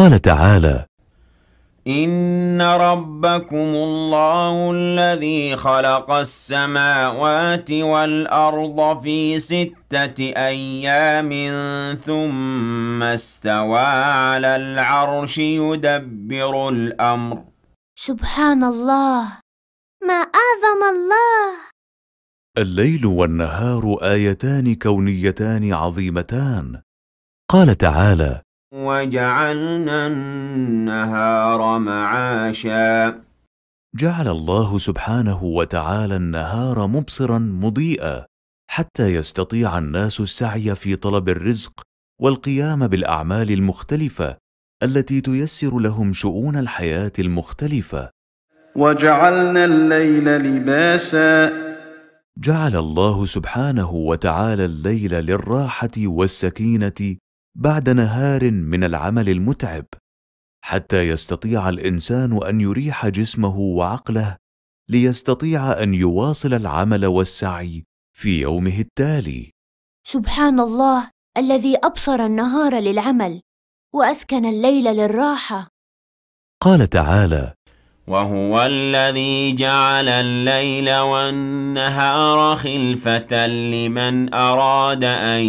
قال تعالى إن ربكم الله الذي خلق السماوات والأرض في ستة أيام ثم استوى على العرش يدبر الأمر سبحان الله ما أعظم الله الليل والنهار آيتان كونيتان عظيمتان قال تعالى وَجَعَلْنَا النَّهَارَ مَعَاشًا جعل الله سبحانه وتعالى النهار مبصرا مضيئا حتى يستطيع الناس السعي في طلب الرزق والقيام بالاعمال المختلفه التي تيسر لهم شؤون الحياه المختلفه وجعلنا الليل لباسا جعل الله سبحانه وتعالى الليل للراحه والسكينه بعد نهار من العمل المتعب حتى يستطيع الانسان ان يريح جسمه وعقله ليستطيع ان يواصل العمل والسعي في يومه التالي سبحان الله الذي ابصر النهار للعمل واسكن الليل للراحه قال تعالى وهو الذي جعل الليل والنهار خلفة لمن أراد أن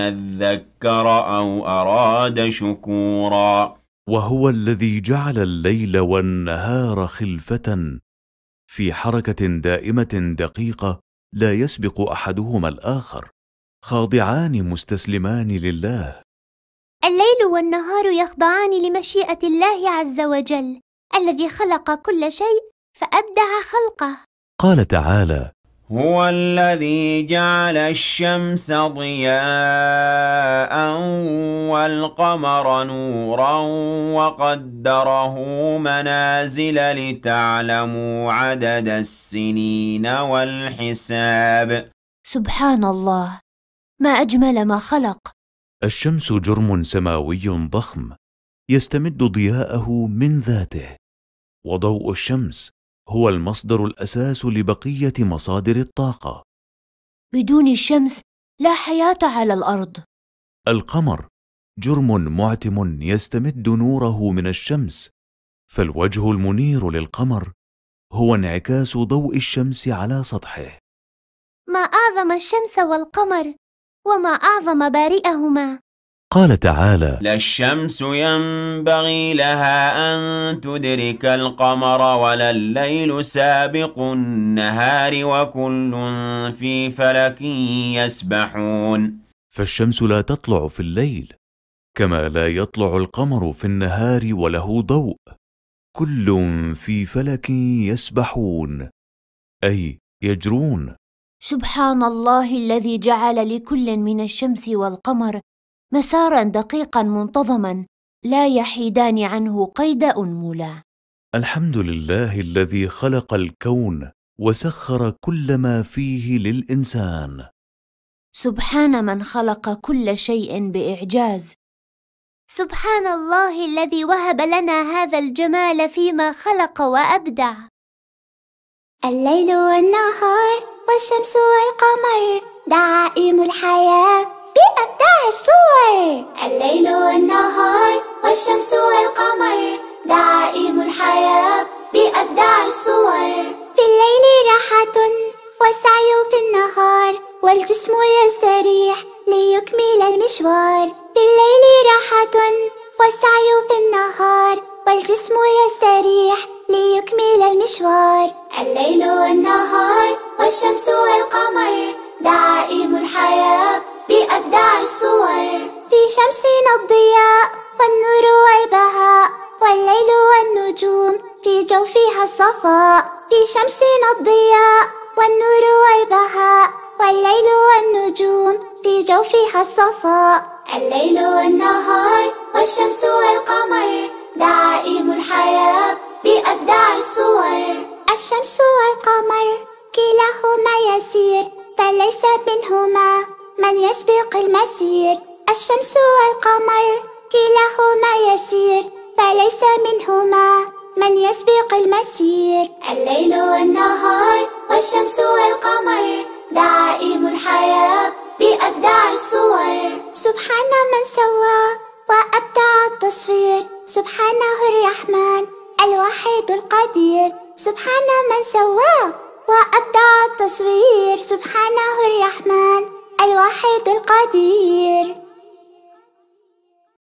يذكر أو أراد شكورا وهو الذي جعل الليل والنهار خلفة في حركة دائمة دقيقة لا يسبق أحدهما الآخر خاضعان مستسلمان لله الليل والنهار يخضعان لمشيئة الله عز وجل الذي خلق كل شيء فأبدع خلقه قال تعالى هو الذي جعل الشمس ضياء والقمر نورا وقدره منازل لتعلموا عدد السنين والحساب سبحان الله ما أجمل ما خلق الشمس جرم سماوي ضخم يستمد ضياءه من ذاته وضوء الشمس هو المصدر الأساس لبقية مصادر الطاقة بدون الشمس لا حياة على الأرض القمر جرم معتم يستمد نوره من الشمس فالوجه المنير للقمر هو انعكاس ضوء الشمس على سطحه ما أعظم الشمس والقمر وما أعظم بارئهما قال تعالى لا الشمس ينبغي لها أن تدرك القمر ولا الليل سابق النهار وكل في فلك يسبحون فالشمس لا تطلع في الليل كما لا يطلع القمر في النهار وله ضوء كل في فلك يسبحون أي يجرون سبحان الله الذي جعل لكل من الشمس والقمر مسارا دقيقا منتظما لا يحيدان عنه قيد أنملة الحمد لله الذي خلق الكون وسخر كل ما فيه للإنسان سبحان من خلق كل شيء بإعجاز سبحان الله الذي وهب لنا هذا الجمال فيما خلق وأبدع الليل والنهار والشمس والقمر دعائم الحياة البيئة بتاع الصور الليل والنهار والشمس والقمر دعائم الحياة بأبدع الصور في الليل راحة والسعي في النهار والجسم يستريح ليكمل المشوار في الليل راحة والسعي في النهار والجسم يستريح ليكمل المشوار الليل والنهار والشمس والقمر دعائم الحياة بأبدع الصور في شمسنا الضياء والنور والبهاء والليل والنجوم في جوفها الصفاء في شمسنا الضياء والنور والبهاء والليل والنجوم في جوفها الصفاء الليل والنهار والشمس والقمر دعائم الحياة بأبدع الصور الشمس والقمر كلاهما يسير فليس منهما من يسبق المسير الشمس والقمر كلاهما يسير فليس منهما من يسبق المسير الليل والنهار والشمس والقمر دعائم الحياة بأبدع الصور سبحان من سوى وأبدع التصوير سبحانه الرحمن الوحيد القدير سبحان من سواه وأبدع التصوير سبحانه الرحمن الوحيد القدير